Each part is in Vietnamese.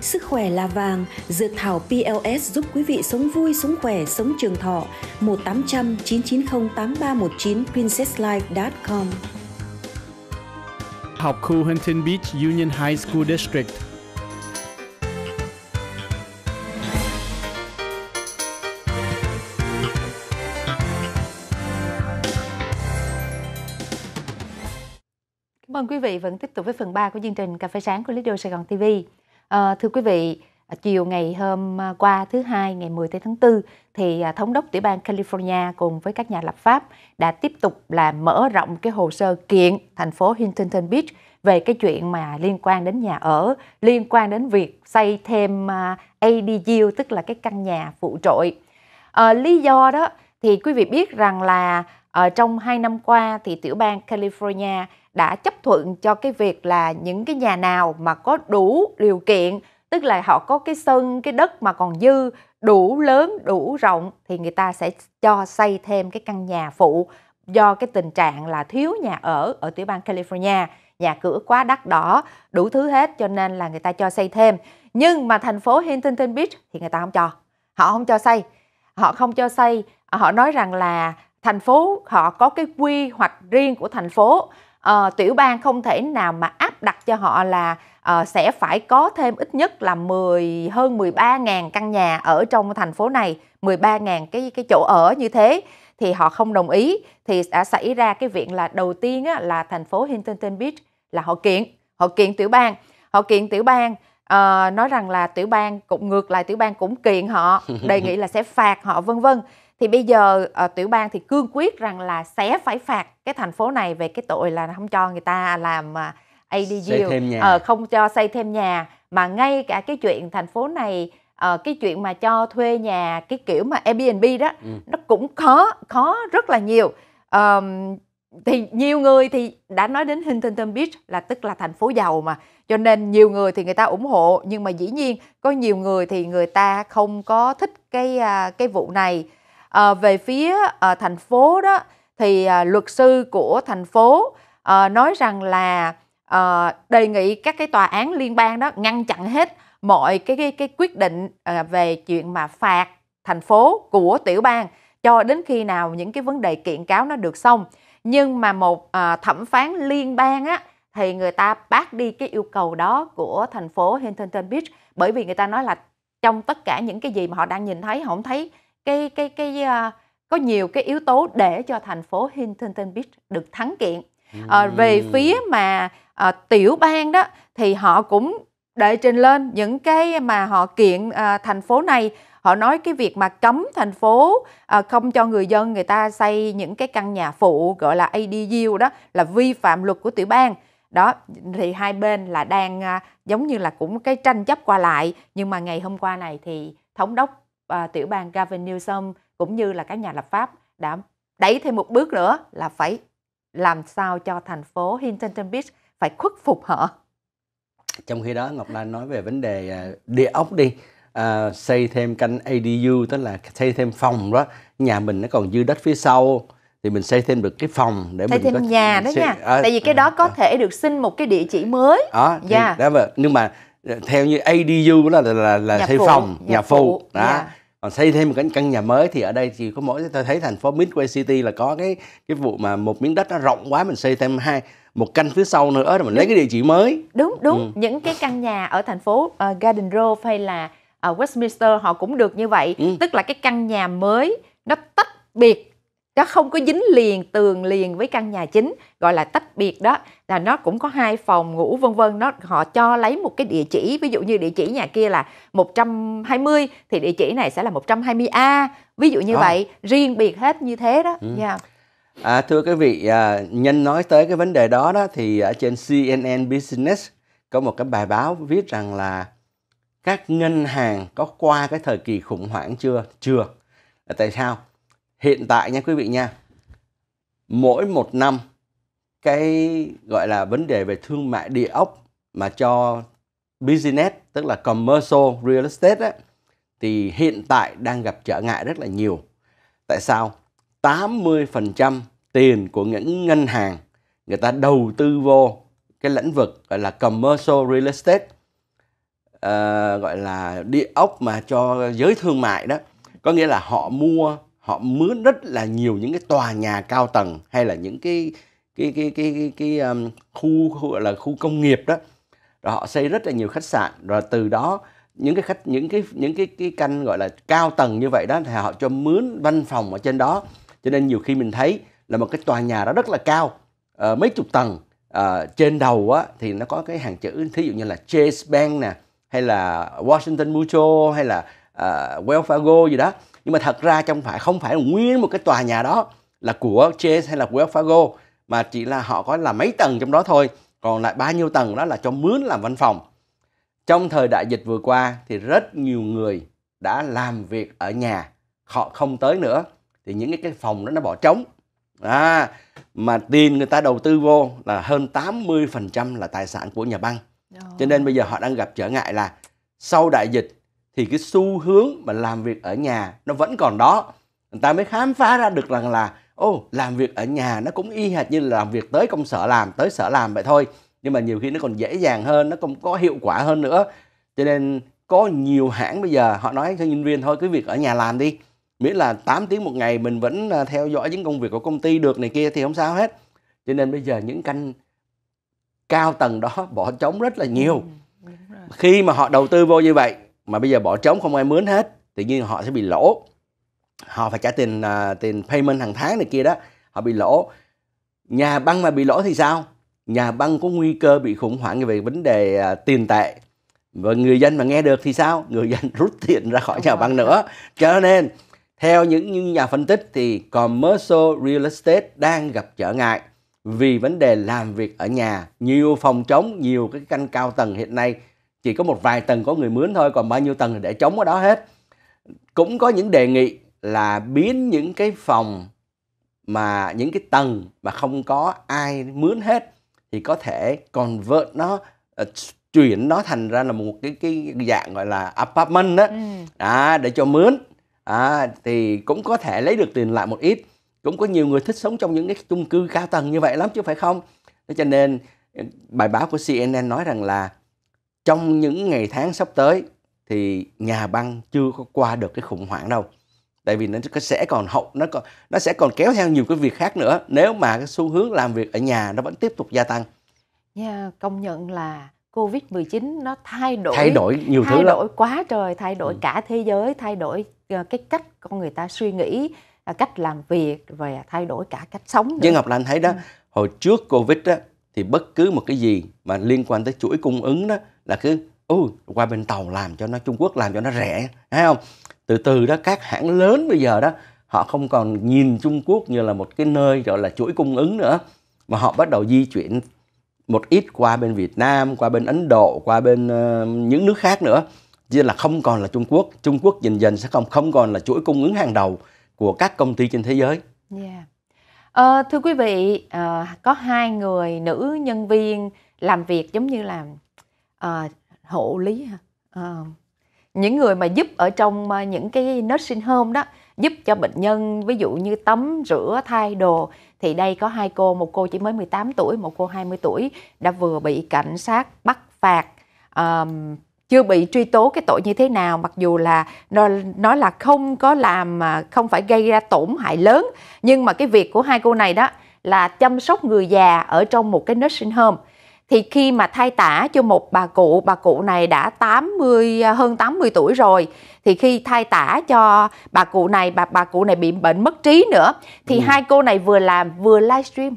Sức khỏe là vàng, dược thảo PLS giúp quý vị sống vui, sống khỏe, sống trường thọ. 1800 990 8319 princesslife.com Học khu Huntington Beach Union High School District Cảm ơn quý vị vẫn tiếp tục với phần 3 của chương trình Cà phê sáng của Lido Sài Gòn TV. À, thưa quý vị, à, chiều ngày hôm à, qua thứ hai ngày 10 tháng 4 thì à, thống đốc tiểu bang California cùng với các nhà lập pháp đã tiếp tục là mở rộng cái hồ sơ kiện thành phố Huntington Beach về cái chuyện mà liên quan đến nhà ở, liên quan đến việc xây thêm ADU tức là cái căn nhà phụ trội. À, lý do đó thì quý vị biết rằng là ở ờ, trong hai năm qua thì tiểu bang California đã chấp thuận cho cái việc là những cái nhà nào mà có đủ điều kiện tức là họ có cái sân cái đất mà còn dư đủ lớn đủ rộng thì người ta sẽ cho xây thêm cái căn nhà phụ do cái tình trạng là thiếu nhà ở ở tiểu bang California nhà cửa quá đắt đỏ đủ thứ hết cho nên là người ta cho xây thêm nhưng mà thành phố Huntington Beach thì người ta không cho họ không cho xây họ không cho xây họ nói rằng là thành phố họ có cái quy hoạch riêng của thành phố uh, tiểu bang không thể nào mà áp đặt cho họ là uh, sẽ phải có thêm ít nhất là 10 hơn 13.000 căn nhà ở trong thành phố này, 13.000 cái cái chỗ ở như thế thì họ không đồng ý thì đã xảy ra cái việc là đầu tiên á, là thành phố Huntington Beach là họ kiện, họ kiện tiểu bang, họ kiện tiểu bang uh, nói rằng là tiểu bang cũng ngược lại tiểu bang cũng kiện họ đề nghị là sẽ phạt họ vân vân thì bây giờ uh, tiểu bang thì cương quyết rằng là sẽ phải phạt cái thành phố này về cái tội là không cho người ta làm uh, ADU uh, không cho xây thêm nhà mà ngay cả cái chuyện thành phố này uh, cái chuyện mà cho thuê nhà cái kiểu mà Airbnb đó ừ. nó cũng khó khó rất là nhiều um, thì nhiều người thì đã nói đến Huntington Beach là tức là thành phố giàu mà cho nên nhiều người thì người ta ủng hộ nhưng mà dĩ nhiên có nhiều người thì người ta không có thích cái à, cái vụ này à, về phía à, thành phố đó thì à, luật sư của thành phố à, nói rằng là à, đề nghị các cái tòa án liên bang đó ngăn chặn hết mọi cái cái, cái quyết định à, về chuyện mà phạt thành phố của tiểu bang cho đến khi nào những cái vấn đề kiện cáo nó được xong nhưng mà một à, thẩm phán liên bang á thì người ta bác đi cái yêu cầu đó của thành phố Huntington Beach bởi vì người ta nói là trong tất cả những cái gì mà họ đang nhìn thấy họ không thấy cái cái cái uh, có nhiều cái yếu tố để cho thành phố Huntington Beach được thắng kiện à, về phía mà à, tiểu bang đó thì họ cũng đệ trình lên những cái mà họ kiện à, thành phố này họ nói cái việc mà cấm thành phố à, không cho người dân người ta xây những cái căn nhà phụ gọi là ADU đó là vi phạm luật của tiểu bang đó thì hai bên là đang à, giống như là cũng cái tranh chấp qua lại nhưng mà ngày hôm qua này thì thống đốc à, tiểu bang Gavin Newsom cũng như là các nhà lập pháp đã đẩy thêm một bước nữa là phải làm sao cho thành phố Huntington Beach phải khuất phục họ. Trong khi đó Ngọc Lan nói về vấn đề à, địa ốc đi uh, xây thêm căn ADU tức là xây thêm phòng đó nhà mình nó còn dư đất phía sau thì mình xây thêm được cái phòng để xây mình thêm có nhà đó xây, nha à, tại vì cái đó ờ, có à, thể được xin một cái địa chỉ mới đó, thì, yeah. Dạ. đó mà, nhưng mà theo như ADU là là là, là xây phụ, phòng nhà, nhà phụ, đó yeah dạ. còn xây thêm một cái căn nhà mới thì ở đây chỉ có mỗi tôi thấy thành phố Midway City là có cái cái vụ mà một miếng đất nó rộng quá mình xây thêm hai một căn phía sau nữa rồi mình lấy cái địa chỉ mới đúng đúng ừ. những cái căn nhà ở thành phố uh, Garden Grove hay là ở ờ, Westminster họ cũng được như vậy ừ. tức là cái căn nhà mới nó tách biệt nó không có dính liền tường liền với căn nhà chính gọi là tách biệt đó là nó cũng có hai phòng ngủ vân vân nó họ cho lấy một cái địa chỉ ví dụ như địa chỉ nhà kia là 120 thì địa chỉ này sẽ là 120A ví dụ như à. vậy riêng biệt hết như thế đó ừ. yeah. à, thưa quý vị à, nhân nói tới cái vấn đề đó đó thì ở trên CNN Business có một cái bài báo viết rằng là các ngân hàng có qua cái thời kỳ khủng hoảng chưa? Chưa. Là tại sao? Hiện tại nha quý vị nha, mỗi một năm cái gọi là vấn đề về thương mại địa ốc mà cho business tức là commercial real estate ấy, thì hiện tại đang gặp trở ngại rất là nhiều. Tại sao? 80% tiền của những ngân hàng người ta đầu tư vô cái lĩnh vực gọi là commercial real estate uh, gọi là địa ốc mà cho giới thương mại đó có nghĩa là họ mua họ mướn rất là nhiều những cái tòa nhà cao tầng hay là những cái cái cái cái cái, cái um, khu, khu gọi là khu công nghiệp đó rồi họ xây rất là nhiều khách sạn rồi từ đó những cái khách những cái những cái cái căn gọi là cao tầng như vậy đó thì họ cho mướn văn phòng ở trên đó cho nên nhiều khi mình thấy là một cái tòa nhà đó rất là cao uh, mấy chục tầng uh, trên đầu á, thì nó có cái hàng chữ thí dụ như là Chase Bank nè hay là Washington Mutual hay là uh, Wells Fargo gì đó nhưng mà thật ra trong phải không phải là nguyên một cái tòa nhà đó là của Chase hay là Wells Fargo mà chỉ là họ có là mấy tầng trong đó thôi còn lại bao nhiêu tầng đó là cho mướn làm văn phòng trong thời đại dịch vừa qua thì rất nhiều người đã làm việc ở nhà họ không tới nữa thì những cái, phòng đó nó bỏ trống à, mà tiền người ta đầu tư vô là hơn 80% là tài sản của nhà băng cho nên bây giờ họ đang gặp trở ngại là sau đại dịch thì cái xu hướng mà làm việc ở nhà nó vẫn còn đó người ta mới khám phá ra được rằng là ô làm việc ở nhà nó cũng y hệt như là làm việc tới công sở làm tới sở làm vậy thôi nhưng mà nhiều khi nó còn dễ dàng hơn nó còn có hiệu quả hơn nữa cho nên có nhiều hãng bây giờ họ nói cho nhân viên thôi cứ việc ở nhà làm đi miễn là 8 tiếng một ngày mình vẫn à, theo dõi những công việc của công ty được này kia thì không sao hết cho nên bây giờ những căn cao tầng đó bỏ trống rất là nhiều ừ, khi mà họ đầu tư vô như vậy mà bây giờ bỏ trống không ai mướn hết tự nhiên họ sẽ bị lỗ họ phải trả tiền uh, tiền payment hàng tháng này kia đó họ bị lỗ nhà băng mà bị lỗ thì sao nhà băng có nguy cơ bị khủng hoảng về vấn đề uh, tiền tệ và người dân mà nghe được thì sao người dân rút tiền ra khỏi Đúng nhà rồi. băng nữa cho nên theo những, những nhà phân tích thì commercial real estate đang gặp trở ngại vì vấn đề làm việc ở nhà nhiều phòng trống nhiều cái căn cao tầng hiện nay chỉ có một vài tầng có người mướn thôi còn bao nhiêu tầng để trống ở đó hết cũng có những đề nghị là biến những cái phòng mà những cái tầng mà không có ai mướn hết thì có thể còn vợn nó ờ, chuyển nó thành ra là một cái cái dạng gọi là apartment đó, ừ. à, để cho mướn à, thì cũng có thể lấy được tiền lại một ít cũng có nhiều người thích sống trong những cái chung cư cao tầng như vậy lắm chứ phải không cho nên ừ, bài báo của CNN nói rằng là trong những ngày tháng sắp tới thì nhà băng chưa có qua được cái khủng hoảng đâu tại vì nó sẽ còn hậu nó còn nó sẽ còn kéo theo nhiều cái việc khác nữa nếu mà cái xu hướng làm việc ở nhà nó vẫn tiếp tục gia tăng. Yeah, công nhận là Covid-19 nó thay đổi thay đổi nhiều thay thứ đổi lắm. quá trời, thay đổi ừ. cả thế giới, thay đổi ờ, cái cách con người ta suy nghĩ, À, cách làm việc về thay đổi cả cách sống với ngọc là anh thấy đó ừ. hồi trước covid đó thì bất cứ một cái gì mà liên quan tới chuỗi cung ứng đó là cứ ừ, qua bên tàu làm cho nó Trung Quốc làm cho nó rẻ thấy không từ từ đó các hãng lớn bây giờ đó họ không còn nhìn Trung Quốc như là một cái nơi gọi là chuỗi cung ứng nữa mà họ bắt đầu di chuyển một ít qua bên Việt Nam qua bên Ấn Độ qua bên uh, những nước khác nữa chứ là không còn là Trung Quốc Trung Quốc dần dần sẽ không không còn là chuỗi cung ứng hàng đầu của các công ty trên thế giới. Yeah. Dạ. À, ờ, thưa quý vị, à, có hai người nữ nhân viên làm việc giống như là à, hộ lý à, những người mà giúp ở trong những cái nursing home đó giúp cho bệnh nhân ví dụ như tắm rửa thay đồ thì đây có hai cô một cô chỉ mới 18 tuổi một cô 20 tuổi đã vừa bị cảnh sát bắt phạt um, chưa bị truy tố cái tội như thế nào mặc dù là nó, nó là không có làm mà không phải gây ra tổn hại lớn nhưng mà cái việc của hai cô này đó là chăm sóc người già ở trong một cái nursing home thì khi mà thay tả cho một bà cụ, bà cụ này đã 80 à, hơn 80 tuổi rồi thì khi thay tả cho bà cụ này bà bà cụ này bị bệnh mất trí nữa thì ừ. hai cô này vừa làm vừa livestream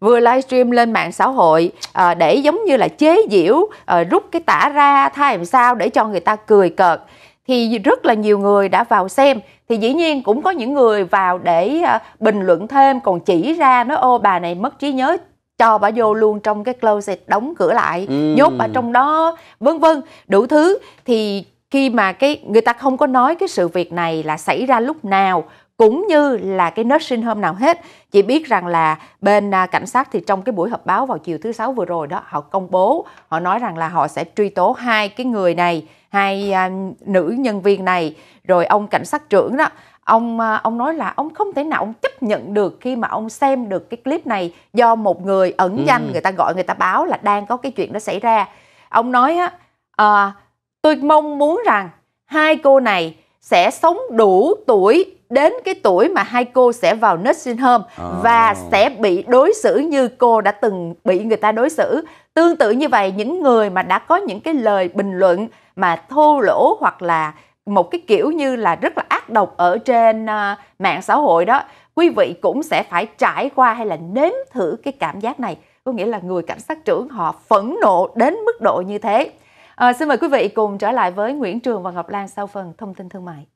vừa livestream lên mạng xã hội à, để giống như là chế giễu à, rút cái tả ra thay làm sao để cho người ta cười cợt thì rất là nhiều người đã vào xem thì dĩ nhiên cũng có những người vào để à, bình luận thêm còn chỉ ra nói ô bà này mất trí nhớ cho bà vô luôn trong cái closet đóng cửa lại ừ. nhốt bà trong đó vân vân đủ thứ thì khi mà cái người ta không có nói cái sự việc này là xảy ra lúc nào cũng như là cái nursing home nào hết chỉ biết rằng là bên à, cảnh sát thì trong cái buổi họp báo vào chiều thứ sáu vừa rồi đó họ công bố họ nói rằng là họ sẽ truy tố hai cái người này hai à, nữ nhân viên này rồi ông cảnh sát trưởng đó ông à, ông nói là ông không thể nào ông chấp nhận được khi mà ông xem được cái clip này do một người ẩn ừ. danh ừ. người ta gọi người ta báo là đang có cái chuyện đó xảy ra ông nói á uh, tôi mong muốn rằng hai cô này sẽ sống đủ tuổi đến cái tuổi mà hai cô sẽ vào nursing home à. Ờ. và sẽ bị đối xử như cô đã từng bị người ta đối xử tương tự như vậy những người mà đã có những cái lời bình luận mà thô lỗ hoặc là một cái kiểu như là rất là ác độc ở trên uh, mạng xã hội đó quý vị cũng sẽ phải trải qua hay là nếm thử cái cảm giác này có nghĩa là người cảnh sát trưởng họ phẫn nộ đến mức độ như thế à, xin mời quý vị cùng trở lại với Nguyễn Trường và Ngọc Lan sau phần thông tin thương mại